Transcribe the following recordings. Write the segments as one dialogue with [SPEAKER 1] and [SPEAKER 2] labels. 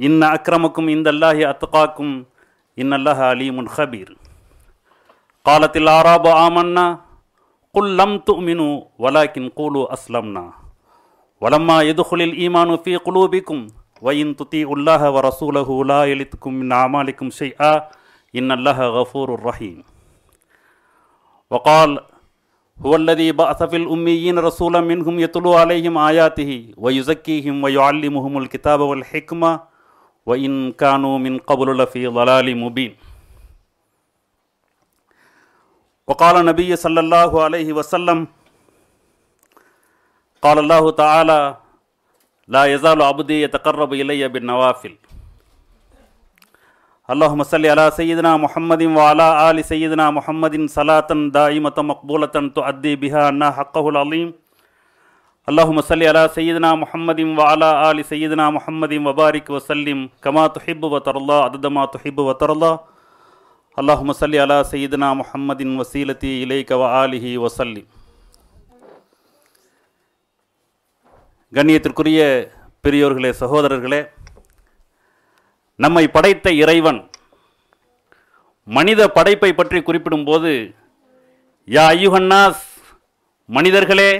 [SPEAKER 1] إن أكرمكم عند الله أتقاكم إن الله عليم خبير قالت الأعراب آمنا قل لم تؤمنوا ولكن قولوا أسلمنا ولما يدخل الإيمان في قلوبكم وإن تطيعوا الله ورسوله لا يلتكم من أعمالكم شيئا إن الله غفور رحيم وقال هو الذي بعث في الأميين رسولا منهم يتلو عليهم آياته ويزكيهم ويعلمهم الكتاب والحكمة وإن كانوا من قبل لفي ضلال مبين وقال النبي صلى الله عليه وسلم قال الله تعالى لا يزال عبدي يتقرب إلي بالنوافل اللهم صل على سيدنا محمد وعلى آل سيدنا محمد صلاة دائمة مقبولة تؤدي بها أنها حقه العظيم அல்லாஹும் சல்லி அலா சையதுனா முஹம்மதிம் வாலா அலி சையதுனா முஹம்மதிம் வபாரிக் வசல்லிம் கமா துஹிபு வத்தரல்லா அதுதமா துஹிபு வத்தரல்லா அல்லாஹும் சல்லி அலா சையதுனா முஹம்மதின் வசீலத்தி இலை கவ ஆலிஹி வசல்லி கண்ணியத்திற்குரிய பெரியோர்களே சகோதரர்களே நம்மை படைத்த இறைவன் மனித படைப்பை பற்றி குறிப்பிடும்போது யா ஐயுஹன்னாஸ் மனிதர்களே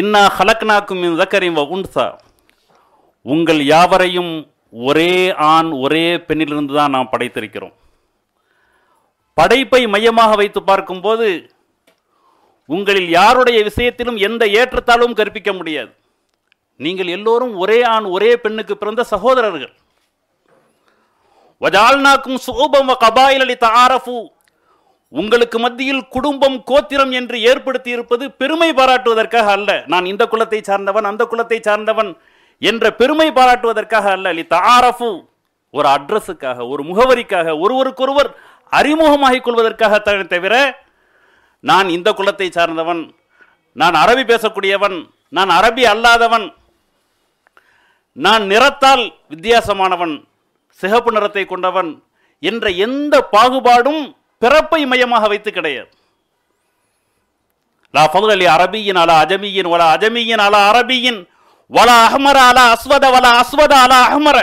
[SPEAKER 1] இன்னா ஹலக்னாக்கும் இந்த ஜக்கரின் உண்டுசா உங்கள் யாவரையும் ஒரே ஆண் ஒரே பெண்ணிலிருந்து தான் நாம் படைத்திருக்கிறோம் படைப்பை மையமாக வைத்து பார்க்கும்போது உங்களில் யாருடைய விஷயத்திலும் எந்த ஏற்றத்தாலும் கற்பிக்க முடியாது நீங்கள் எல்லோரும் ஒரே ஆண் ஒரே பெண்ணுக்கு பிறந்த சகோதரர்கள் வஜால்னாக்கும் சுகூபம் கபாயிலி தாரஃபு உங்களுக்கு மத்தியில் குடும்பம் கோத்திரம் என்று ஏற்படுத்தி இருப்பது பெருமை பாராட்டுவதற்காக அல்ல நான் இந்த குலத்தை சார்ந்தவன் அந்த குலத்தை சார்ந்தவன் என்ற பெருமை பாராட்டுவதற்காக அல்ல அலி தாரஃபு ஒரு அட்ரஸுக்காக ஒரு முகவரிக்காக ஒருவருக்கொருவர் அறிமுகமாகிக் கொள்வதற்காக தவிர நான் இந்த குலத்தை சார்ந்தவன் நான் அரபி பேசக்கூடியவன் நான் அரபி அல்லாதவன் நான் நிறத்தால் வித்தியாசமானவன் சிகப்பு நிறத்தை கொண்டவன் என்ற எந்த பாகுபாடும் பிறப்பை மையமாக வைத்து கிடையாது லா ஃபதுல் அலி அரபியின் அலா அஜமியின் வலா அஜமியின் அலா அரபியின் வலா அஹ்மர அலா அஸ்வத வலா அஸ்வத அலா அஹ்மர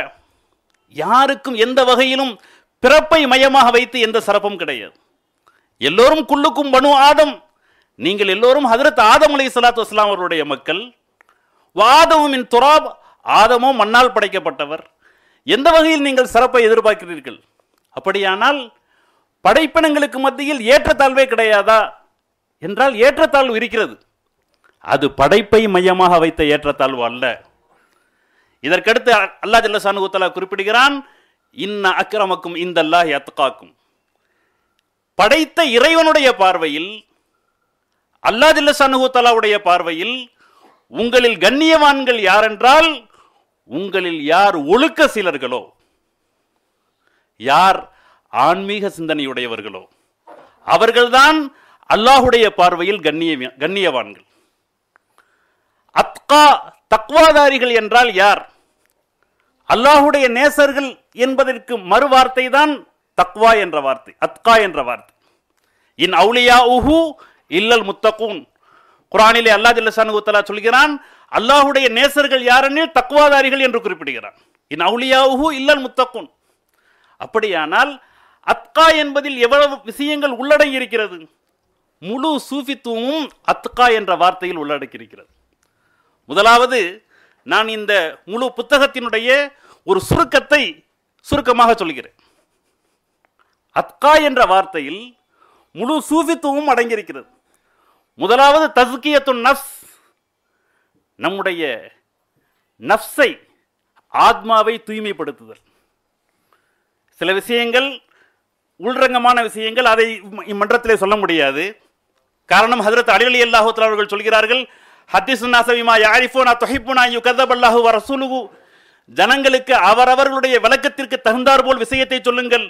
[SPEAKER 1] யாருக்கும் எந்த வகையிலும் பிறப்பை மையமாக வைத்து எந்த சிறப்பும் கிடையாது எல்லோரும் குள்ளுக்கும் பனு ஆதம் நீங்கள் எல்லோரும் ஹதரத் ஆதம் அலி சலாத்து வஸ்லாம் அவருடைய மக்கள் வாதமும் துராப் ஆதமும் மண்ணால் படைக்கப்பட்டவர் எந்த வகையில் நீங்கள் சிறப்பை எதிர்பார்க்கிறீர்கள் அப்படியானால் படைப்பினங்களுக்கு மத்தியில் ஏற்றத்தாழ்வே கிடையாதா என்றால் ஏற்றத்தாழ்வு இருக்கிறது அது படைப்பை மையமாக வைத்த ஏற்றத்தாழ்வு அல்ல இதற்கடுத்து அல்லா ஜல்லசானு குறிப்பிடுகிறான் இன்ன அக்கிரமக்கும் இந்தல்லா எத்தாக்கும் படைத்த இறைவனுடைய பார்வையில் அல்லா ஜல்லசானு தலாவுடைய பார்வையில் உங்களில் கண்ணியவான்கள் யாரென்றால் உங்களில் யார் ஒழுக்க சிலர்களோ யார் ஆன்மீக சிந்தனையுடையவர்களோ அவர்கள்தான் அல்லாஹுடைய பார்வையில் கண்ணிய கண்ணியவான்கள் அத்கா தக்வாதாரிகள் என்றால் யார் அல்லாஹுடைய நேசர்கள் என்பதற்கு மறு வார்த்தை தான் தக்வா என்ற வார்த்தை அத்கா என்ற வார்த்தை இன் அவுலியா உஹு இல்லல் முத்தகூன் குரானிலே அல்லா ஜில்லசான் சொல்கிறான் அல்லாஹுடைய நேசர்கள் யாரெனில் தக்குவாதாரிகள் என்று குறிப்பிடுகிறான் இன் அவுலியா உஹு இல்லல் முத்தகூன் அப்படியானால் அத்கா என்பதில் எவ்வளவு விஷயங்கள் உள்ளடங்கி இருக்கிறது முழு சூஃபித்துவமும் அத்கா என்ற வார்த்தையில் உள்ளடக்கி இருக்கிறது முதலாவது நான் இந்த முழு புத்தகத்தினுடைய ஒரு சுருக்கத்தை சுருக்கமாக சொல்கிறேன் அத்கா என்ற வார்த்தையில் முழு சூஃபித்துவமும் அடங்கியிருக்கிறது முதலாவது தஸ்கியத்து நஃப்ஸ் நம்முடைய நஃப்ஸை ஆத்மாவை தூய்மைப்படுத்துதல் சில விஷயங்கள் உள்ரங்கமான விஷயங்கள் அதை இம்மன்றத்திலே சொல்ல முடியாது காரணம் ஹதரத் அலிலி அல்லாஹூத்தல் அவர்கள் சொல்கிறார்கள் ஹத்திசுன்னாசவிமா யாரிஃபோனா தொஹிப்புனா யு கதபல்லாஹு ரசூலுகு ஜனங்களுக்கு அவரவர்களுடைய விளக்கத்திற்கு தகுந்தார் போல் விஷயத்தை சொல்லுங்கள்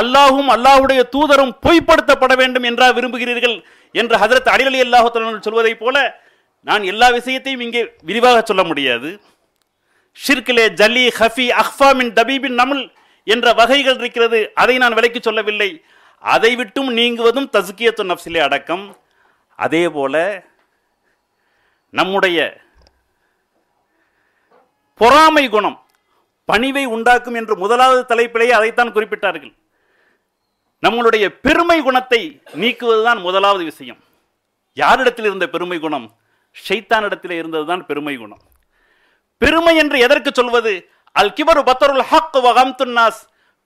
[SPEAKER 1] அல்லாஹும் அல்லாஹுடைய தூதரும் பொய்ப்படுத்தப்பட வேண்டும் என்றா விரும்புகிறீர்கள் என்று ஹதரத் அலிலி அல்லாஹூத்தல் சொல்வதைப் போல நான் எல்லா விஷயத்தையும் இங்கே விரிவாக சொல்ல முடியாது ஷிர்கிலே ஜலி ஹஃபி அஹ்ஃபா மின் தபீபின் நமுல் என்ற வகைகள் இருக்கிறது அதை நான் விலைக்கு சொல்லவில்லை அதை விட்டும் நீங்குவதும் தசுக்கியத்து நப்சிலே அடக்கம் அதே போல நம்முடைய பொறாமை குணம் பணிவை உண்டாக்கும் என்று முதலாவது தலைப்பிலேயே அதைத்தான் குறிப்பிட்டார்கள் நம்மளுடைய பெருமை குணத்தை நீக்குவதுதான் முதலாவது விஷயம் யாரிடத்தில் இருந்த பெருமை குணம் ஷைத்தானிடத்தில் இருந்ததுதான் பெருமை குணம் பெருமை என்று எதற்கு சொல்வது அல் கிபரு பத்தருல் ஹக் வகம்துன்னாஸ்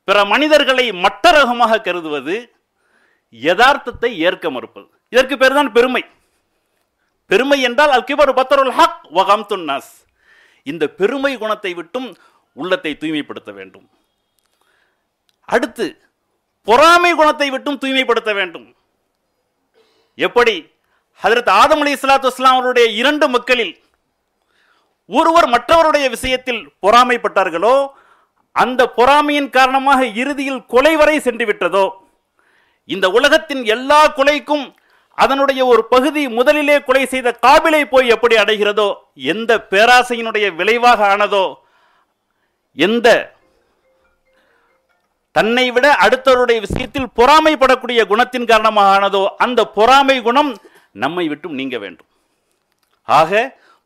[SPEAKER 1] பிற மனிதர்களை மட்டரகமாக கருதுவது யதார்த்தத்தை ஏற்க மறுப்பது இதற்கு பேர் தான் பெருமை பெருமை என்றால் அல் கிபரு பத்தருல் ஹக் வகாம்துன்னாஸ் இந்த பெருமை குணத்தை விட்டும் உள்ளத்தை தூய்மைப்படுத்த வேண்டும் அடுத்து பொறாமை குணத்தை விட்டும் தூய்மைப்படுத்த வேண்டும் எப்படி ஹதரத் ஆதம் அலி இஸ்லாத்து இஸ்லாம் அவருடைய இரண்டு மக்களில் ஒருவர் மற்றவருடைய விஷயத்தில் பொறாமைப்பட்டார்களோ அந்த பொறாமையின் காரணமாக இறுதியில் கொலை வரை சென்று விட்டதோ இந்த உலகத்தின் எல்லா கொலைக்கும் அதனுடைய ஒரு பகுதி முதலிலே கொலை செய்த காபிலை போய் எப்படி அடைகிறதோ எந்த பேராசையினுடைய விளைவாக ஆனதோ எந்த தன்னை விட அடுத்தவருடைய விஷயத்தில் பொறாமைப்படக்கூடிய குணத்தின் காரணமாக ஆனதோ அந்த பொறாமை குணம் நம்மை விட்டும் நீங்க வேண்டும் ஆக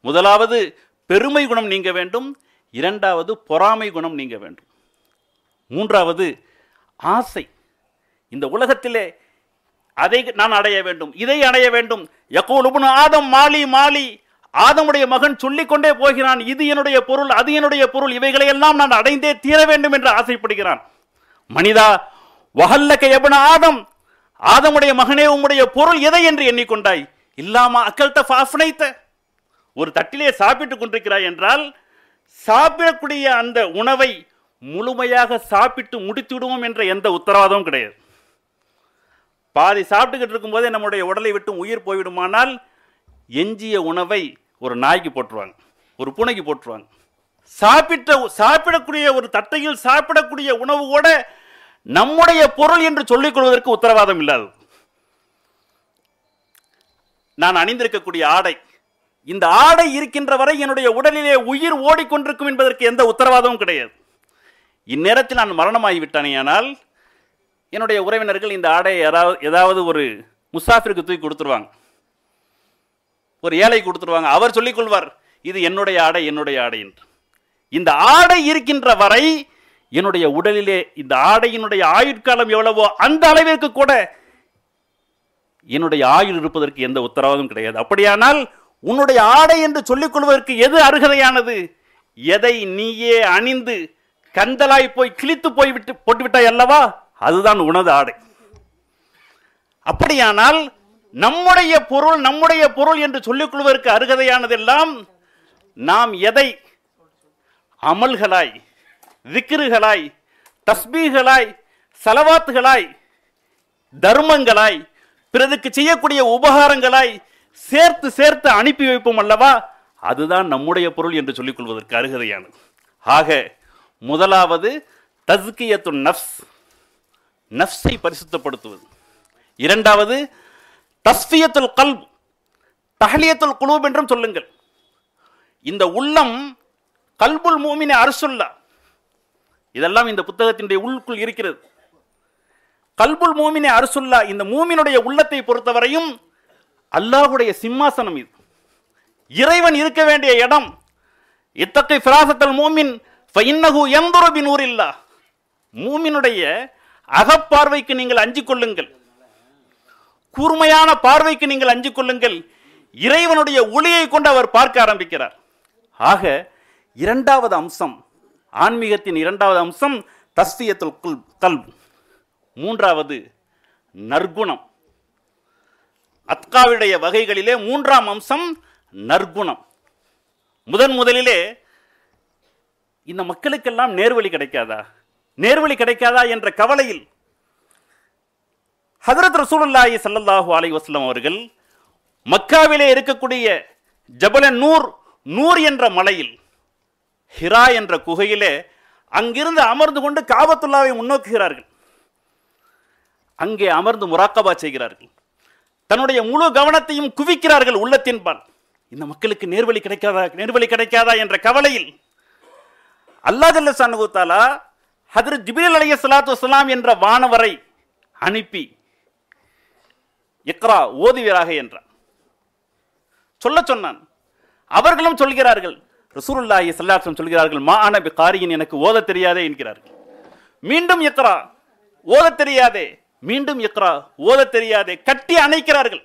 [SPEAKER 1] முதலாவது பெருமை குணம் நீங்க வேண்டும் இரண்டாவது பொறாமை குணம் நீங்க வேண்டும் மூன்றாவது ஆசை இந்த உலகத்திலே அதை நான் அடைய வேண்டும் இதை அடைய வேண்டும் யகோலுபுன் ஆதம் மாலி மாலி ஆதமுடைய மகன் சொல்லிக்கொண்டே போகிறான் இது என்னுடைய பொருள் அது என்னுடைய பொருள் இவைகளை எல்லாம் நான் அடைந்தே தீர வேண்டும் என்று ஆசைப்படுகிறான் மனிதா வகல்லக்க எபன ஆதம் ஆதமுடைய மகனே உம்முடைய பொருள் எதை என்று எண்ணிக்கொண்டாய் இல்லாம அக்கல்த ஃபாஃப்னைத்த ஒரு தட்டிலே சாப்பிட்டு கொண்டிருக்கிறாய் என்றால் சாப்பிடக்கூடிய அந்த உணவை முழுமையாக சாப்பிட்டு முடித்து விடுவோம் என்ற எந்த உத்தரவாதமும் கிடையாது பாதி சாப்பிட்டுக்கிட்டு இருக்கும்போதே நம்முடைய உடலை விட்டு உயிர் போய்விடுமானால் எஞ்சிய உணவை ஒரு நாய்க்கு போட்டுருவாங்க ஒரு பூனைக்கு போட்டுருவாங்க சாப்பிட்ட சாப்பிடக்கூடிய ஒரு தட்டையில் சாப்பிடக்கூடிய உணவு கூட நம்முடைய பொருள் என்று சொல்லிக் கொள்வதற்கு உத்தரவாதம் இல்லாது நான் அணிந்திருக்கக்கூடிய ஆடை இந்த ஆடை இருக்கின்ற வரை என்னுடைய உடலிலே உயிர் ஓடிக்கொண்டிருக்கும் என்பதற்கு எந்த உத்தரவாதமும் கிடையாது இந்நேரத்தில் நான் மரணமாகிவிட்டானேயானால் என்னுடைய உறவினர்கள் இந்த ஆடையை யாராவது ஏதாவது ஒரு முசாஃபிற்கு தூக்கி கொடுத்துருவாங்க ஒரு ஏழை கொடுத்துருவாங்க அவர் சொல்லிக்கொள்வார் இது என்னுடைய ஆடை என்னுடைய ஆடை என்று இந்த ஆடை இருக்கின்ற வரை என்னுடைய உடலிலே இந்த ஆடையினுடைய ஆயுட்காலம் எவ்வளவோ அந்த அளவிற்கு கூட என்னுடைய ஆயுள் இருப்பதற்கு எந்த உத்தரவாதம் கிடையாது அப்படியானால் உன்னுடைய ஆடை என்று சொல்லிக் கொள்வதற்கு எது அருகதையானது எதை நீயே அணிந்து கந்தலாய் போய் கிழித்து போய்விட்டு போட்டுவிட்டாய் அல்லவா அதுதான் உனது ஆடை அப்படியானால் நம்முடைய பொருள் நம்முடைய பொருள் என்று சொல்லிக் கொள்வதற்கு அருகதையானதெல்லாம் நாம் எதை அமல்களாய் விக்கிருகளாய் தஸ்பீகளாய் செலவாத்துகளாய் தர்மங்களாய் பிறதுக்கு செய்யக்கூடிய உபகாரங்களாய் சேர்த்து சேர்த்து அனுப்பி வைப்போம் அல்லவா அதுதான் நம்முடைய பொருள் என்று சொல்லிக் கொள்வதற்கு அருகதையானது ஆக முதலாவது தஸ்கியத்து நஃப்ஸ் நஃப்ஸை பரிசுத்தப்படுத்துவது இரண்டாவது தஸ்ஃபியத்துல் கல்ப் தஹலியத்துல் குலூப் என்றும் சொல்லுங்கள் இந்த உள்ளம் கல்புல் மூமினை அரசுல்லா இதெல்லாம் இந்த புத்தகத்தினுடைய உள்ளுக்குள் இருக்கிறது கல்புல் மூமினை அரசுல்லா இந்த மூமினுடைய உள்ளத்தை பொறுத்தவரையும் அல்லாஹுடைய சிம்மாசனம் இது இறைவன் இருக்க வேண்டிய இடம் இத்தகை பிராசத்தல் மூமின் ஃபைன்னகு எந்தொருபின் ஊரில்லா மூமினுடைய அகப்பார்வைக்கு நீங்கள் அஞ்சு கொள்ளுங்கள் கூர்மையான பார்வைக்கு நீங்கள் அஞ்சு கொள்ளுங்கள் இறைவனுடைய ஒளியை கொண்டு அவர் பார்க்க ஆரம்பிக்கிறார் ஆக இரண்டாவது அம்சம் ஆன்மீகத்தின் இரண்டாவது அம்சம் தஸ்தியத்துல் கல் மூன்றாவது நற்குணம் அத்காவிடைய வகைகளிலே மூன்றாம் அம்சம் நற்குணம் முதன் முதலிலே இந்த மக்களுக்கெல்லாம் நேர்வழி கிடைக்காதா நேர்வழி கிடைக்காதா என்ற கவலையில் ஹதரத் ரசூலுல்லாஹி சல்லல்லாஹூ அலை வஸ்லம் அவர்கள் மக்காவிலே இருக்கக்கூடிய ஜபல நூர் நூர் என்ற மலையில் ஹிரா என்ற குகையிலே அங்கிருந்து அமர்ந்து கொண்டு காபத்துல்லாவை முன்னோக்குகிறார்கள் அங்கே அமர்ந்து முராக்கபா செய்கிறார்கள் தன்னுடைய முழு கவனத்தையும் குவிக்கிறார்கள் உள்ளத்தின்பால் இந்த மக்களுக்கு நேர்வழி கிடைக்காதா நேர்வழி கிடைக்காதா என்ற கவலையில் அல்லாஹ் அல்ல சனுகுத்தாலா ஹதரத் ஜிபில் அலைய சலாத்து வலாம் என்ற வானவரை அனுப்பி இக்ரா ஓதுவீராக என்றார் சொல்ல சொன்னான் அவர்களும் சொல்கிறார்கள் ரசூருல்லாஹி சல்லாத்தம் சொல்கிறார்கள் மா ஆனபி காரியின் எனக்கு ஓத தெரியாதே என்கிறார்கள் மீண்டும் இக்ரா ஓத தெரியாதே மீண்டும் இக்ரா ஓத தெரியாதே கட்டி அணைக்கிறார்கள்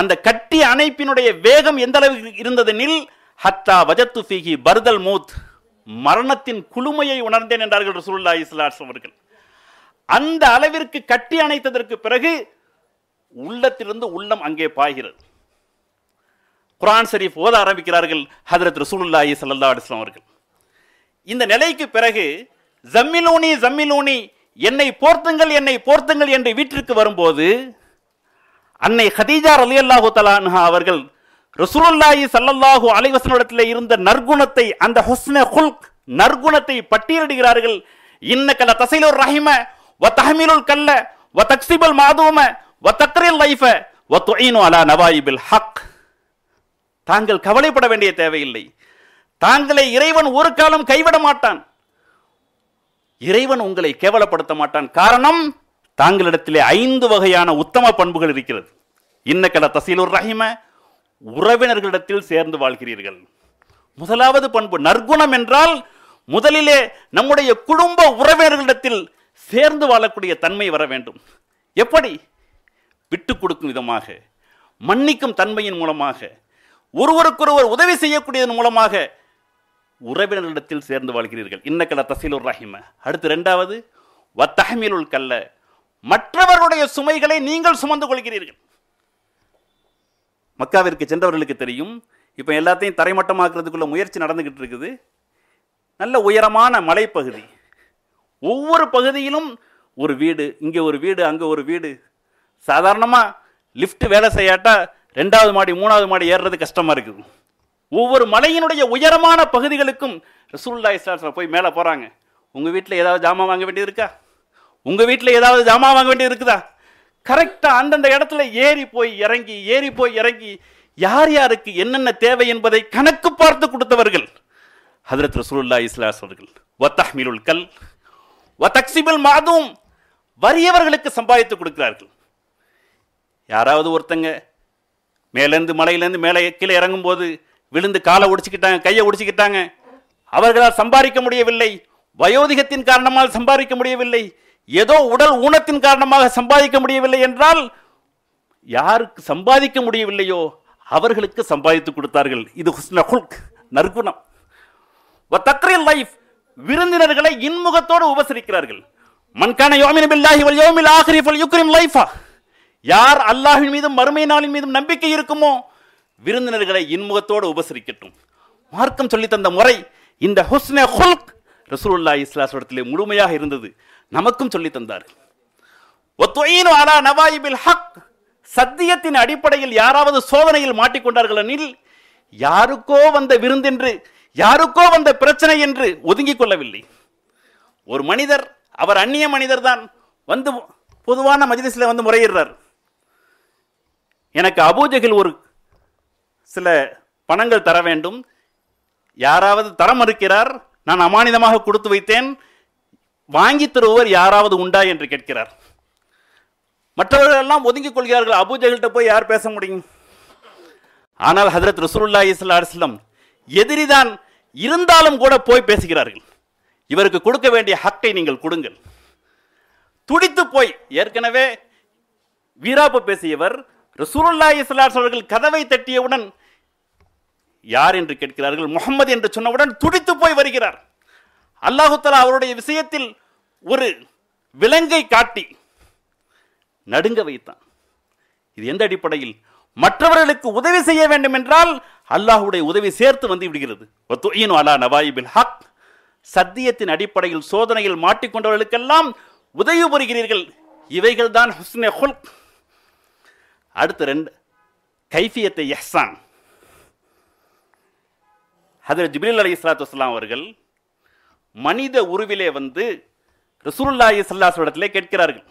[SPEAKER 1] அந்த கட்டி அணைப்பினுடைய வேகம் எந்த அளவுக்கு இருந்ததெனில் ஹத்தா வஜத்து ஃபிகி பர்தல் மூத் மரணத்தின் குழுமையை உணர்ந்தேன் என்றார்கள் ரசூல்லா இஸ்லாஸ் அவர்கள் அந்த அளவிற்கு கட்டி அணைத்ததற்கு பிறகு உள்ளத்திலிருந்து உள்ளம் அங்கே பாய்கிறது குரான் ஷரீஃப் ஓத ஆரம்பிக்கிறார்கள் ஹதரத் ரசூலுல்லாஹி சல்லா அலிஸ்லாம் அவர்கள் இந்த நிலைக்கு பிறகு ஜம்மிலூனி ஜம்மிலூனி என்னை போர்த்துங்கள் என்னை போர்த்துங்கள் என்று வீட்டிற்கு வரும்போது அன்னை ஹதீஜா அலி அல்லாஹு தலான்ஹா அவர்கள் ரசூலுல்லாஹி சல்லல்லாஹு அலைவசனிடத்தில் இருந்த நற்குணத்தை அந்த ஹுஸ்ன ஹுல்க் நற்குணத்தை பட்டியலிடுகிறார்கள் இன்ன கல தசைலூர் ரஹிம வ தஹமீருல் கல்ல வ தக்சிபல் மாதூம வ தக்ரில் லைஃப வ துயினு அலா நவாயிபில் ஹக் தாங்கள் கவலைப்பட வேண்டிய தேவையில்லை தாங்களை இறைவன் ஒரு காலம் கைவிட மாட்டான் இறைவன் உங்களை கேவலப்படுத்த மாட்டான் காரணம் தாங்களிடத்திலே ஐந்து வகையான உத்தம பண்புகள் இருக்கிறது இன்னக்கட தசீலூர் ரஹிம உறவினர்களிடத்தில் சேர்ந்து வாழ்கிறீர்கள் முதலாவது பண்பு நற்குணம் என்றால் முதலிலே நம்முடைய குடும்ப உறவினர்களிடத்தில் சேர்ந்து வாழக்கூடிய தன்மை வர வேண்டும் எப்படி விட்டு கொடுக்கும் விதமாக மன்னிக்கும் தன்மையின் மூலமாக ஒருவருக்கொருவர் உதவி செய்யக்கூடியதன் மூலமாக உறவினர்களிடத்தில் சேர்ந்து வாழ்கிறீர்கள் இன்னக்கல தசீலுர் ரஹிம அடுத்து ரெண்டாவது வத்தஹமீலுல் கல்ல மற்றவர்களுடைய சுமைகளை நீங்கள் சுமந்து கொள்கிறீர்கள் மக்காவிற்கு சென்றவர்களுக்கு தெரியும் இப்போ எல்லாத்தையும் தரைமட்டமாக்குறதுக்குள்ள முயற்சி நடந்துக்கிட்டு இருக்குது நல்ல உயரமான மலைப்பகுதி ஒவ்வொரு பகுதியிலும் ஒரு வீடு இங்கே ஒரு வீடு அங்கே ஒரு வீடு சாதாரணமாக லிஃப்ட் வேலை செய்யாட்டா ரெண்டாவது மாடி மூணாவது மாடி ஏறுறது கஷ்டமாக இருக்குது ஒவ்வொரு மலையினுடைய உயரமான பகுதிகளுக்கும் ரசூல்லா இஸ்லாத்தில் போய் மேலே போகிறாங்க உங்கள் வீட்டில் ஏதாவது ஜாமான் வாங்க வேண்டியது இருக்கா உங்கள் வீட்டில் ஏதாவது ஜாமான் வாங்க வேண்டியது இருக்குதா கரெக்டாக அந்தந்த இடத்துல ஏறி போய் இறங்கி ஏறி போய் இறங்கி யார் யாருக்கு என்னென்ன தேவை என்பதை கணக்கு பார்த்து கொடுத்தவர்கள் ஹதரத் ரசூல்லா இஸ்லாஸ் அவர்கள் வத்தஹ்மிலுல் கல் மாதும் வறியவர்களுக்கு சம்பாதித்து கொடுக்கிறார்கள் யாராவது ஒருத்தங்க மேலேருந்து மலையிலேருந்து மேலே கீழே இறங்கும்போது விழுந்து காலை உடிச்சுக்கிட்டாங்க கையை உடிச்சுக்கிட்டாங்க அவர்களால் சம்பாதிக்க முடியவில்லை வயோதிகத்தின் காரணமாக சம்பாதிக்க முடியவில்லை ஏதோ உடல் ஊனத்தின் காரணமாக சம்பாதிக்க முடியவில்லை என்றால் யாருக்கு சம்பாதிக்க முடியவில்லையோ அவர்களுக்கு சம்பாதித்து கொடுத்தார்கள் இது நற்குணம் லைஃப் விருந்தினர்களை இன்முகத்தோடு உபசரிக்கிறார்கள் மன்கான யோமின் வல் யோமில் யார் அல்லாஹின் மீதும் மறுமை நாளின் மீதும் நம்பிக்கை இருக்குமோ விருந்தினர்களை இன்முகத்தோடு உபசரிக்கட்டும் மார்க்கம் சொல்லி தந்த முறை இந்த ஹுஸ்னே ஹுல்க் ரசூலுல்லா இஸ்லாஸ்வரத்திலே முழுமையாக இருந்தது நமக்கும் சொல்லி தந்தார் ஹக் சத்தியத்தின் அடிப்படையில் யாராவது சோதனையில் மாட்டிக்கொண்டார்கள் எனில் யாருக்கோ வந்த விருந்தென்று யாருக்கோ வந்த பிரச்சனை என்று ஒதுங்கிக் கொள்ளவில்லை ஒரு மனிதர் அவர் அந்நிய மனிதர் தான் வந்து பொதுவான மஜிதில் வந்து முறையிடுறார் எனக்கு அபூஜகில் ஒரு சில பணங்கள் தர வேண்டும் யாராவது தர மறுக்கிறார் நான் அமானிதமாக கொடுத்து வைத்தேன் வாங்கி தருபவர் யாராவது உண்டா என்று கேட்கிறார் மற்றவர்கள் எல்லாம் ஒதுங்கிக் கொள்கிறார்கள் அபுஜகிட்ட போய் யார் பேச முடியும் ஆனால் ஹதரத் ரசூல்லா இஸ்லாம் எதிரிதான் இருந்தாலும் கூட போய் பேசுகிறார்கள் இவருக்கு கொடுக்க வேண்டிய ஹக்கை நீங்கள் கொடுங்கள் துடித்து போய் ஏற்கனவே வீராப்பு பேசியவர் ரசூலுல்லா இஸ்லாஸ் அவர்கள் கதவை தட்டியவுடன் யார் என்று கேட்கிறார்கள் முகமது என்று சொன்னவுடன் துடித்து போய் வருகிறார் அல்லாஹுத்தலா அவருடைய விஷயத்தில் ஒரு விலங்கை காட்டி நடுங்க வைத்தான் இது எந்த அடிப்படையில் மற்றவர்களுக்கு உதவி செய்ய வேண்டும் என்றால் அல்லாஹுடைய உதவி சேர்த்து வந்து விடுகிறது ஹக் சத்தியத்தின் அடிப்படையில் சோதனையில் மாட்டிக்கொண்டவர்களுக்கெல்லாம் உதவி புரிகிறீர்கள் இவைகள் தான் அடுத்த ரெண்டு கைஃபியத்தை எஹ்சான் ஹதரத் ஜிபிலில் அலி இஸ்லாத்து வஸ்லாம் அவர்கள் மனித உருவிலே வந்து ரசூலுல்லாஹி சல்லாஸ்வடத்திலே கேட்கிறார்கள்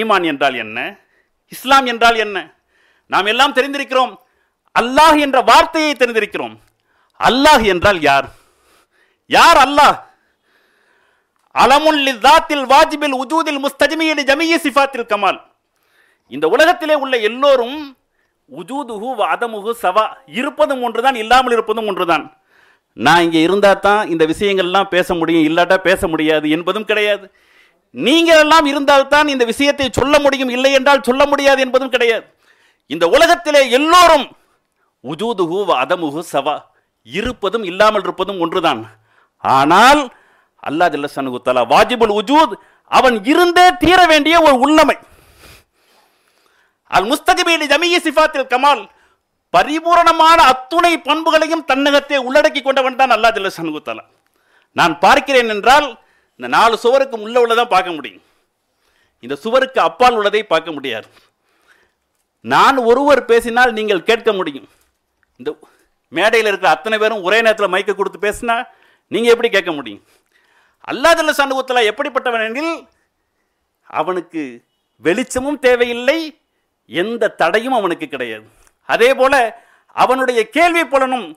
[SPEAKER 1] ஈமான் என்றால் என்ன இஸ்லாம் என்றால் என்ன நாம் எல்லாம் தெரிந்திருக்கிறோம் அல்லாஹ் என்ற வார்த்தையை தெரிந்திருக்கிறோம் அல்லாஹ் என்றால் யார் யார் அல்லாஹ் அலமுல் வாஜிபில் உஜூதில் முஸ்தஜ்மியில் ஜமிய சிஃபாத்தில் கமால் இந்த உலகத்திலே உள்ள எல்லோரும் உஜூதுகு வாதமுகு சவா இருப்பதும் ஒன்று தான் இல்லாமல் இருப்பதும் ஒன்று தான் நான் இங்கே இருந்தால் தான் இந்த விஷயங்கள்லாம் பேச முடியும் இல்லாட்டா பேச முடியாது என்பதும் கிடையாது நீங்களெல்லாம் இருந்தால்தான் இருந்தால் தான் இந்த விஷயத்தை சொல்ல முடியும் இல்லை என்றால் சொல்ல முடியாது என்பதும் கிடையாது இந்த உலகத்திலே எல்லோரும் உஜூதுகு வாதமுகு சவா இருப்பதும் இல்லாமல் இருப்பதும் ஒன்றுதான் ஆனால் அல்லாஹ் ஜல்லசனு வாஜிபுல் உஜூத் அவன் இருந்தே தீர வேண்டிய ஒரு உள்ளமை அல் முஸ்தகபீலி ஜமிய சிஃபாத்தில் கமால் பரிபூரணமான அத்துணை பண்புகளையும் தன்னகத்தை உள்ளடக்கி கொண்டவன் தான் அல்லா தில்ல சனுகுத்தாலா நான் பார்க்கிறேன் என்றால் இந்த நாலு சுவருக்கு உள்ள உள்ளதான் பார்க்க முடியும் இந்த சுவருக்கு அப்பால் உள்ளதை பார்க்க முடியாது நான் ஒருவர் பேசினால் நீங்கள் கேட்க முடியும் இந்த மேடையில் இருக்கிற அத்தனை பேரும் ஒரே நேரத்தில் மைக்கை கொடுத்து பேசினா நீங்கள் எப்படி கேட்க முடியும் அல்லாதல்ல சண்முகத்தில் எப்படிப்பட்டவன் எனில் அவனுக்கு வெளிச்சமும் தேவையில்லை எந்த தடையும் அவனுக்கு கிடையாது அதே போல அவனுடைய கேள்வி புலனும்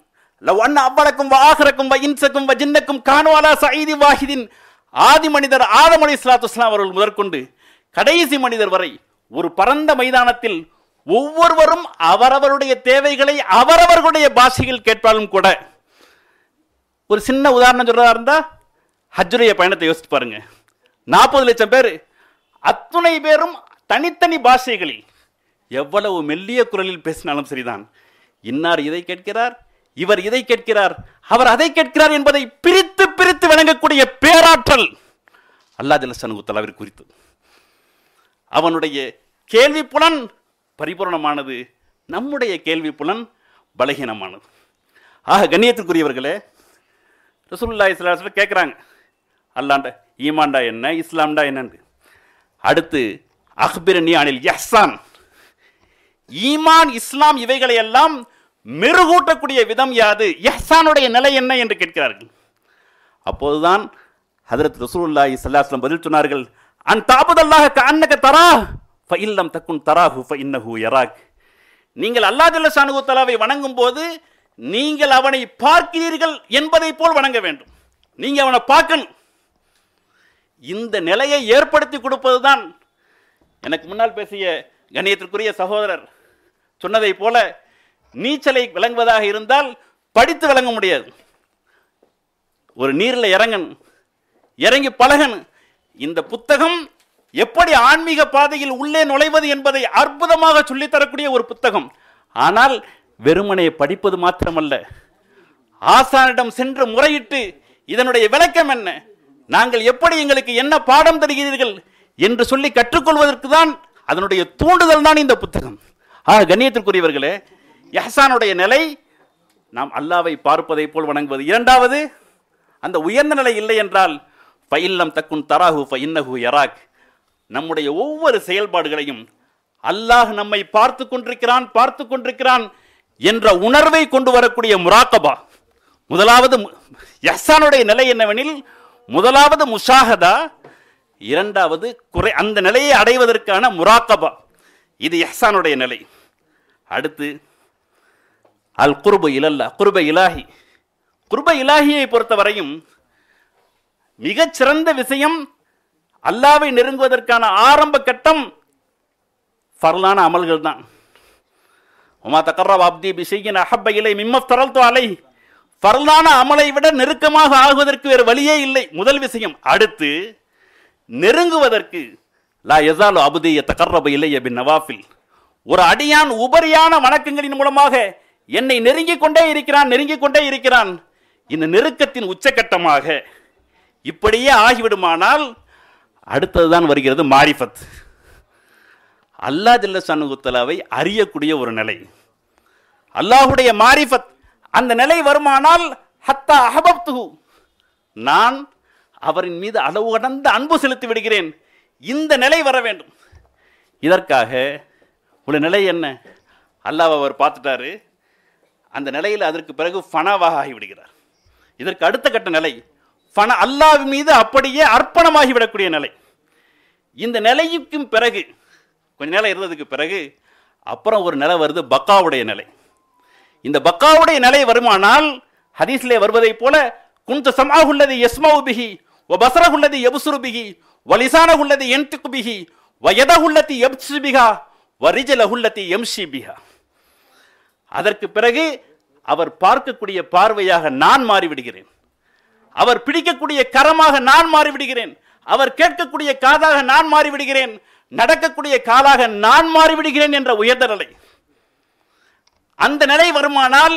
[SPEAKER 1] அவ்வளக்கும் வாகரக்கும் வ இன்சக்கும் வ ஜின்னக்கும் காணுவாலா சைதி வாஹிதின் ஆதி மனிதர் ஆதம் அலி இஸ்லாத்து இஸ்லாம் அவர்கள் முதற்கொண்டு கடைசி மனிதர் வரை ஒரு பரந்த மைதானத்தில் ஒவ்வொருவரும் அவரவருடைய தேவைகளை அவரவர்களுடைய பாஷையில் கேட்பாலும் கூட ஒரு சின்ன உதாரணம் சொல்றதா இருந்தா ஹஜ்ருடைய பயணத்தை யோசித்து பாருங்க நாற்பது லட்சம் பேர் அத்துணை பேரும் தனித்தனி பாஷைகளில் எவ்வளவு மெல்லிய குரலில் பேசினாலும் சரிதான் இன்னார் இதை கேட்கிறார் இவர் இதை கேட்கிறார் அவர் அதை கேட்கிறார் என்பதை பிரித்து பிரித்து விளங்கக்கூடிய பேராற்றல் அல்லா ஜலசனுகுத்தல் அவர் குறித்து அவனுடைய கேள்வி புலன் பரிபூர்ணமானது நம்முடைய கேள்வி புலன் பலகீனமானது ஆக கண்ணியத்திற்குரியவர்களே ரசூல்லா இஸ்லாம் கேட்குறாங்க அல்லாண்ட ஈமாண்டா என்ன இஸ்லாம்டா என்னன்னு அடுத்து அக்பிர் நீ அனில் ஈமான் இஸ்லாம் இவைகளை எல்லாம் மெருகூட்டக்கூடிய விதம் யாது எஹ்சானுடைய நிலை என்ன என்று கேட்கிறார்கள் அப்போதுதான் ஹதரத் ரசூலுல்லாஹி சல்லாஹ்லம் பதில் சொன்னார்கள் அன் தாபுதல்லாக கண்ணக்க தரா ஃபைல்லம் தக்குன் தராஹு ஃபைன்னஹு யராக் நீங்கள் அல்லா ஜல்லஷானு தலாவை வணங்கும் போது நீங்கள் அவனை பார்க்கிறீர்கள் என்பதை போல் வணங்க வேண்டும் நீங்கள் அவனை பார்க்கணும் இந்த நிலையை ஏற்படுத்தி கொடுப்பது தான் எனக்கு முன்னால் பேசிய கணியத்திற்குரிய சகோதரர் சொன்னதை போல நீச்சலை விளங்குவதாக இருந்தால் படித்து விளங்க முடியாது ஒரு நீரில் இறங்கன் இறங்கி பழகன் இந்த புத்தகம் எப்படி ஆன்மீக பாதையில் உள்ளே நுழைவது என்பதை அற்புதமாக சொல்லித்தரக்கூடிய ஒரு புத்தகம் ஆனால் வெறுமனை படிப்பது மாத்திரமல்ல ஆசானிடம் சென்று முறையிட்டு இதனுடைய விளக்கம் என்ன நாங்கள் எப்படி எங்களுக்கு என்ன பாடம் தருகிறீர்கள் என்று சொல்லி கற்றுக்கொள்வதற்கு தான் அதனுடைய தூண்டுதல் தான் இந்த புத்தகம் ஆக கண்ணியத்திற்குரியவர்களே எஹசானுடைய நிலை நாம் அல்லாவை பார்ப்பதை போல் வணங்குவது இரண்டாவது அந்த உயர்ந்த நிலை இல்லை என்றால் பயில்லம் தக்குன் தராஹு பயின்னகு யராக் நம்முடைய ஒவ்வொரு செயல்பாடுகளையும் அல்லாஹ் நம்மை பார்த்து கொண்டிருக்கிறான் பார்த்து கொண்டிருக்கிறான் என்ற உணர்வை கொண்டு வரக்கூடிய முராக்கபா முதலாவது எஹசானுடைய நிலை என்னவெனில் முதலாவது முஷாகதா இரண்டாவது குறை அந்த நிலையை அடைவதற்கான முராக்கபா இது எஹ்சானுடைய நிலை அடுத்து அல் குருபு இலல்லா குருப இலாஹி குருப இலாஹியை பொறுத்தவரையும் மிகச்சிறந்த விஷயம் அல்லாவை நெருங்குவதற்கான ஆரம்ப கட்டம் சரலான அமல்கள் தான் உமா தக்கர்ரா அப்தி பிஷையின் அஹப்ப இலை மிம்மஃப் தரல்தோ அலை பரலான அமலை விட நெருக்கமாக ஆகுவதற்கு வேறு வழியே இல்லை முதல் விஷயம் அடுத்து நெருங்குவதற்கு லா எசாலு அபுதி எத்தகர்ரபு இல்லைய பின் நவாஃபில் ஒரு அடியான் உபரியான வணக்கங்களின் மூலமாக என்னை நெருங்கிக் கொண்டே இருக்கிறான் நெருங்கிக் கொண்டே இருக்கிறான் இந்த நெருக்கத்தின் உச்சகட்டமாக இப்படியே ஆகிவிடுமானால் அடுத்ததுதான் வருகிறது மாரிஃபத் அல்லா ஜில்ல சனுகுத்தலாவை அறியக்கூடிய ஒரு நிலை அல்லாஹுடைய மாரிஃபத் அந்த நிலை வருமானால் ஹத்தா அஹபப்துஹு நான் அவரின் மீது அளவு கடந்த அன்பு செலுத்தி விடுகிறேன் இந்த நிலை வர வேண்டும் இதற்காக உள்ள நிலை என்ன அல்லாஹ் அவர் பார்த்துட்டாரு அந்த நிலையில் அதற்கு பிறகு ஃபனாவாக ஆகிவிடுகிறார் இதற்கு அடுத்த கட்ட நிலை ஃபன அல்லாஹ் மீது அப்படியே அர்ப்பணமாகிவிடக்கூடிய நிலை இந்த நிலைக்கும் பிறகு கொஞ்ச நேரம் இருந்ததுக்கு பிறகு அப்புறம் ஒரு நிலை வருது பக்காவுடைய நிலை இந்த பக்காவுடைய நிலை வருமானால் ஹதீஸ்லே வருவதைப் போல குந்த சமாகுள்ளது எஸ்மாவு பிகி ஒ பசரகுள்ளது எபுசுரு பிகி வலிசான உள்ளது என் திக்குபிகி வயத உள்ளத்தி எப்சிபிகா வரிஜல உள்ளத்தி எம்சிபிகா அதற்கு பிறகு அவர் பார்க்கக்கூடிய பார்வையாக நான் மாறிவிடுகிறேன் அவர் பிடிக்கக்கூடிய கரமாக நான் மாறிவிடுகிறேன் அவர் கேட்கக்கூடிய காதாக நான் மாறிவிடுகிறேன் நடக்கக்கூடிய காலாக நான் மாறிவிடுகிறேன் என்ற உயர்ந்த நிலை அந்த நிலை வருமானால்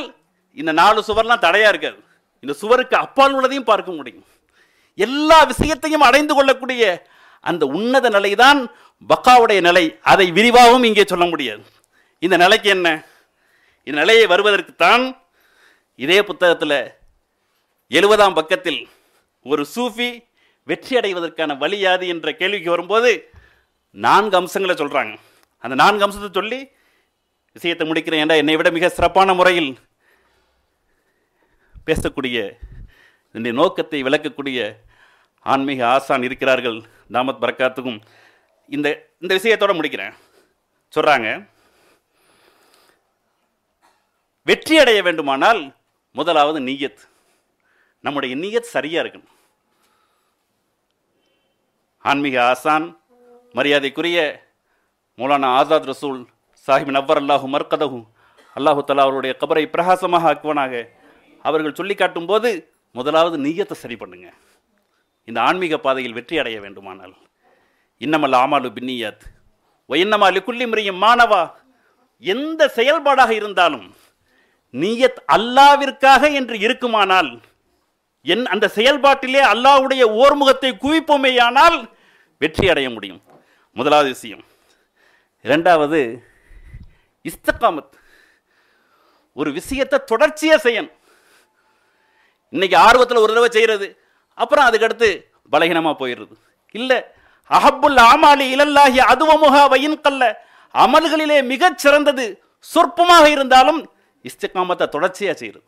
[SPEAKER 1] இந்த நாலு சுவர்லாம் தடையா இருக்காது இந்த சுவருக்கு அப்பால் உள்ளதையும் பார்க்க முடியும் எல்லா விஷயத்தையும் அடைந்து கொள்ளக்கூடிய அந்த உன்னத நிலை தான் பக்காவுடைய நிலை அதை விரிவாகவும் இங்கே சொல்ல முடியாது இந்த நிலைக்கு என்ன இந்த நிலையை வருவதற்குத்தான் இதே புத்தகத்தில் எழுபதாம் பக்கத்தில் ஒரு சூஃபி வெற்றி அடைவதற்கான வழி யாது என்ற கேள்விக்கு வரும்போது நான்கு அம்சங்களை சொல்கிறாங்க அந்த நான்கு அம்சத்தை சொல்லி விஷயத்தை முடிக்கிறேன் ஏண்டா என்னை விட மிக சிறப்பான முறையில் பேசக்கூடிய என்னுடைய நோக்கத்தை விளக்கக்கூடிய ஆன்மீக ஆசான் இருக்கிறார்கள் தாமத் பரக்காத்துக்கும் இந்த இந்த விஷயத்தோடு முடிக்கிறேன் சொல்கிறாங்க வெற்றி அடைய வேண்டுமானால் முதலாவது நீயத் நம்முடைய நீயத் சரியாக இருக்கணும் ஆன்மீக ஆசான் மரியாதைக்குரிய மௌலானா ஆசாத் ரசூல் சாஹிப் நவ்வர் அல்லாஹூ மர்கதகு அல்லாஹு தலா அவருடைய கபரை பிரகாசமாக ஆக்குவனாக அவர்கள் சொல்லி காட்டும் போது முதலாவது நீயத்தை சரி பண்ணுங்கள் இந்த ஆன்மீக பாதையில் வெற்றி அடைய வேண்டுமானால் இன்னமல் ஆமாலு பின்னியாத் இன்னமாலி குள்ளி முறையும் மாணவா எந்த செயல்பாடாக இருந்தாலும் நீயத் அல்லாவிற்காக என்று இருக்குமானால் என் அந்த செயல்பாட்டிலே அல்லாவுடைய ஓர்முகத்தை குவிப்போமேயானால் வெற்றி அடைய முடியும் முதலாவது விஷயம் இரண்டாவது இஸ்தகாமத் ஒரு விஷயத்தை தொடர்ச்சியாக செய்யணும் இன்னைக்கு ஆர்வத்தில் ஒரு தடவை செய்கிறது அப்புறம் அதுக்கடுத்து பலகீனமாக போயிடுது இல்லை அஹபுல் ஆமாலி இலல்லாகி அதுவமுகா கல்ல அமல்களிலே மிகச் சிறந்தது சொற்பமாக இருந்தாலும் இஸ்திகாமத்தை தொடர்ச்சியாக செய்கிறது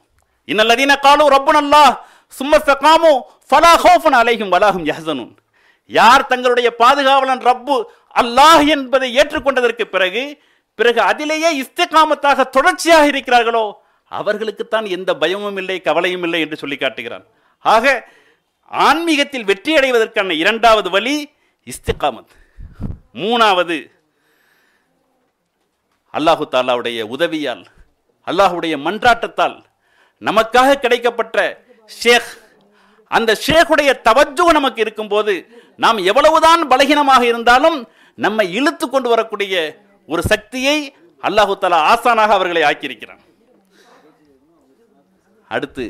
[SPEAKER 1] இன்னல்லதீன காலு ரப்பன் அல்லாஹ் சும்மஸ்தகாமோ ஃபலா ஹோஃபன் அலைகும் வலாகும் யஹசனுன் யார் தங்களுடைய பாதுகாவலன் ரப்பு அல்லாஹ் என்பதை ஏற்றுக்கொண்டதற்கு பிறகு பிறகு அதிலேயே இஸ்திகாமத்தாக தொடர்ச்சியாக இருக்கிறார்களோ அவர்களுக்குத்தான் எந்த பயமும் இல்லை கவலையும் இல்லை என்று சொல்லி காட்டுகிறான் ஆக ஆன்மீகத்தில் வெற்றி அடைவதற்கான இரண்டாவது வழி இஸ்திகாமத் மூணாவது அல்லாஹு தாலாவுடைய உதவியால் அல்லாஹுடைய மன்றாட்டத்தால் நமக்காக கிடைக்கப்பட்ட ஷேக் அந்த ஷேக்குடைய தவஜு நமக்கு இருக்கும்போது நாம் எவ்வளவுதான் பலகீனமாக இருந்தாலும் நம்மை இழுத்து கொண்டு வரக்கூடிய ஒரு சக்தியை அல்லாஹு தாலா ஆசானாக அவர்களை ஆக்கியிருக்கிறான் அடுத்து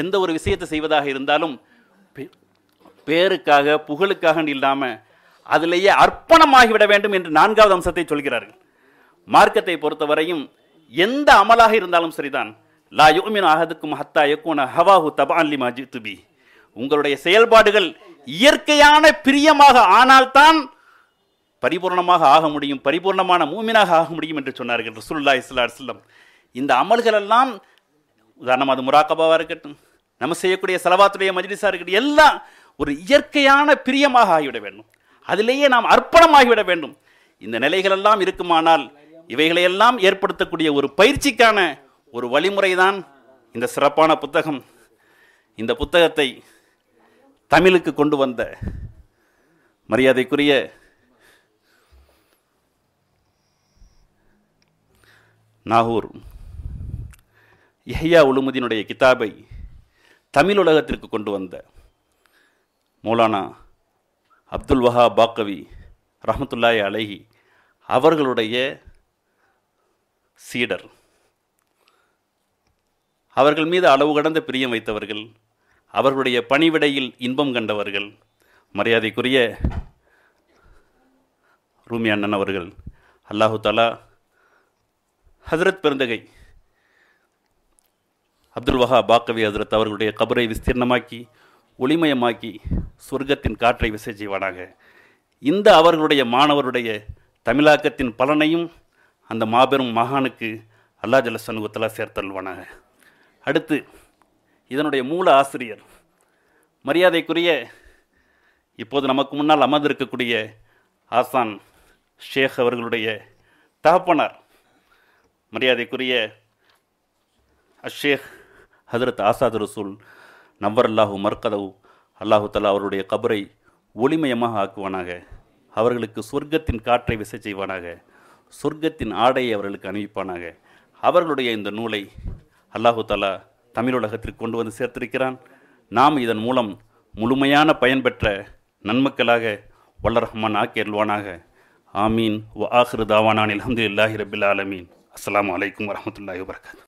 [SPEAKER 1] எந்த ஒரு விஷயத்தை செய்வதாக இருந்தாலும் பேருக்காக புகழுக்காக இல்லாமல் அதிலேயே அர்ப்பணமாகிவிட வேண்டும் என்று நான்காவது அம்சத்தை சொல்கிறார்கள் மார்க்கத்தை பொறுத்தவரையும் எந்த அமலாக இருந்தாலும் சரிதான் லா யோமின் ஆகதுக்கும் ஹத்தா எக்கோன ஹவாஹு தபான்லி மாஜி துபி உங்களுடைய செயல்பாடுகள் இயற்கையான பிரியமாக ஆனால்தான் பரிபூர்ணமாக ஆக முடியும் பரிபூர்ணமான மூமினாக ஆக முடியும் என்று சொன்னார்கள் ரசூல்லா இஸ்லா செல்லம் இந்த அமல்கள் எல்லாம் உதாரணம் அது முராக்கபாவாக இருக்கட்டும் நம்ம செய்யக்கூடிய செலவாத்துடைய மஜ்லிஸாக இருக்கட்டும் எல்லாம் ஒரு இயற்கையான பிரியமாக ஆகிவிட வேண்டும் அதிலேயே நாம் அர்ப்பணமாகிவிட வேண்டும் இந்த நிலைகளெல்லாம் இருக்குமானால் இவைகளையெல்லாம் ஏற்படுத்தக்கூடிய ஒரு பயிற்சிக்கான ஒரு வழிமுறை தான் இந்த சிறப்பான புத்தகம் இந்த புத்தகத்தை தமிழுக்கு கொண்டு வந்த மரியாதைக்குரிய நாகூர் யஹ்யா உழுமுதீனுடைய கிதாபை தமிழ் உலகத்திற்கு கொண்டு வந்த மௌலானா அப்துல் வஹா பாக்கவி ரஹமத்துல்லாய் அலஹி அவர்களுடைய சீடர் அவர்கள் மீது அளவு கடந்த பிரியம் வைத்தவர்கள் அவர்களுடைய பணிவிடையில் இன்பம் கண்டவர்கள் மரியாதைக்குரிய ரூமி அண்ணன் அவர்கள் அல்லாஹு தலா ஹசரத் பெருந்தகை அப்துல் வஹா பாக்கவி ஹசரத் அவர்களுடைய கபரை விஸ்தீர்ணமாக்கி ஒளிமயமாக்கி சொர்க்கத்தின் காற்றை விசை செய்வானாக இந்த அவர்களுடைய மாணவருடைய தமிழாக்கத்தின் பலனையும் அந்த மாபெரும் மகானுக்கு அல்லா ஜலசனுகத்தலா சேர்த்தல்வானாக அடுத்து இதனுடைய மூல ஆசிரியர் மரியாதைக்குரிய இப்போது நமக்கு முன்னால் அமர்ந்திருக்கக்கூடிய ஆசான் ஷேக் அவர்களுடைய தகப்பனார் மரியாதைக்குரிய அஷேக் ஹசரத் ஆசாத் ரசூல் நவர் அல்லாஹு மர்கதவு அல்லாஹு தலா அவருடைய கபரை ஒளிமயமாக ஆக்குவானாக அவர்களுக்கு சொர்க்கத்தின் காற்றை விசை செய்வானாக சொர்க்கத்தின் ஆடையை அவர்களுக்கு அணிவிப்பானாக அவர்களுடைய இந்த நூலை அல்லாஹு தலா தமிழுலகத்திற்கு கொண்டு வந்து சேர்த்திருக்கிறான் நாம் இதன் மூலம் முழுமையான பயன்பெற்ற நன்மக்களாக வல்லரஹ்மான் ஆக்கியல்வானாக ஆமீன் ஓ ஆஹ்ரு தாவானான் அலமது இல்லாஹி ரபில் ஆலமீன் அஸ்லாம் வலைக்கம் வரமத்துல்லாஹி வபர்காத்